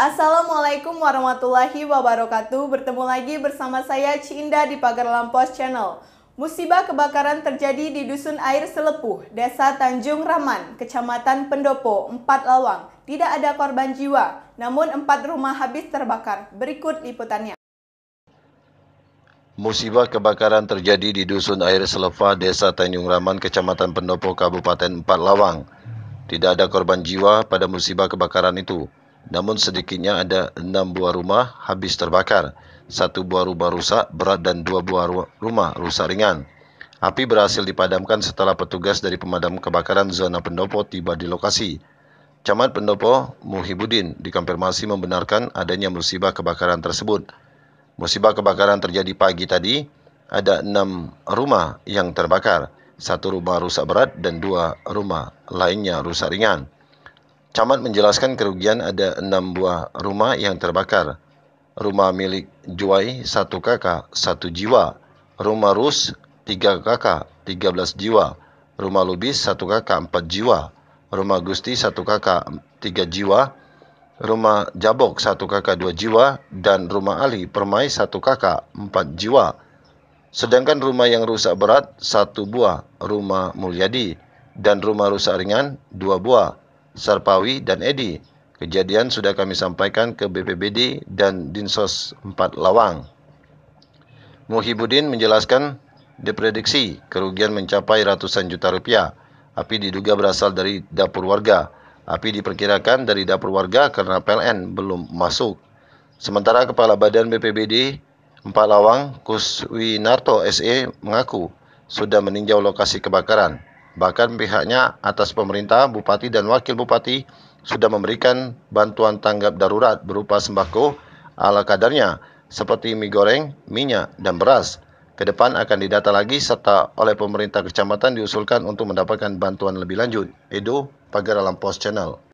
Assalamualaikum warahmatullahi wabarakatuh. Bertemu lagi bersama saya Cinda di Pagar Lampos Channel. Musibah kebakaran terjadi di Dusun Air Selepuh, Desa Tanjung Raman, Kecamatan Pendopo, Empat Lawang. Tidak ada korban jiwa, namun empat rumah habis terbakar. Berikut liputannya. Musibah kebakaran terjadi di Dusun Air Selepa, Desa Tanjung Raman, Kecamatan Pendopo, Kabupaten Empat Lawang. Tidak ada korban jiwa pada musibah kebakaran itu. Namun sedikitnya ada enam buah rumah habis terbakar. Satu buah rumah rusak berat dan dua buah rumah rusak ringan. Api berhasil dipadamkan setelah petugas dari pemadam kebakaran zona pendopo tiba di lokasi. Camat pendopo Muhibudin dikonfirmasi membenarkan adanya musibah kebakaran tersebut. Musibah kebakaran terjadi pagi tadi, ada enam rumah yang terbakar, satu rumah rusak berat dan dua rumah lainnya rusak ringan. Camat menjelaskan kerugian ada enam buah rumah yang terbakar. Rumah milik Juai satu kakak satu jiwa. Rumah Rus tiga kakak tiga belas jiwa. Rumah Lubis satu kakak empat jiwa. Rumah Gusti satu kakak tiga jiwa. Rumah Jabok satu kakak dua jiwa dan rumah Ali Permai satu kakak empat jiwa. Sedangkan rumah yang rusak berat satu buah, rumah Mulyadi dan rumah rusak ringan dua buah. Sarpawi, dan Edi. Kejadian sudah kami sampaikan ke BPBD dan Dinsos 4 Lawang. Muhibudin menjelaskan diprediksi kerugian mencapai ratusan juta rupiah. Api diduga berasal dari dapur warga. Api diperkirakan dari dapur warga karena PLN belum masuk. Sementara Kepala Badan BPBD 4 Lawang Kuswinarto SE mengaku sudah meninjau lokasi kebakaran. Bahkan pihaknya atas pemerintah, bupati dan wakil bupati sudah memberikan bantuan tanggap darurat berupa sembako ala kadarnya seperti mie goreng, minyak, dan beras. Kedepan akan didata lagi serta oleh pemerintah kecamatan diusulkan untuk mendapatkan bantuan lebih lanjut. Edo, Pagar Alam Post Channel.